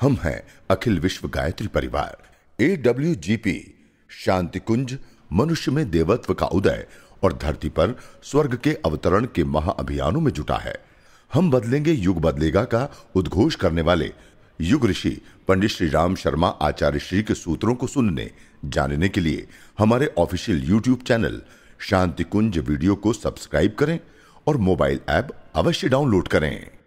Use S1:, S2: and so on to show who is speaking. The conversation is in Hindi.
S1: हम हैं अखिल विश्व गायत्री परिवार ए डब्ल्यू जी पी शांति कुंज मनुष्य में देवत्व का उदय और धरती पर स्वर्ग के अवतरण के महाअभियानों में जुटा है हम बदलेंगे युग बदलेगा का उद्घोष करने वाले युग ऋषि पंडित श्री राम शर्मा आचार्य श्री के सूत्रों को सुनने जानने के लिए हमारे official YouTube channel Shanti Kunj video को सब्सक्राइब करें और मोबाइल ऐप अवश्य डाउनलोड करें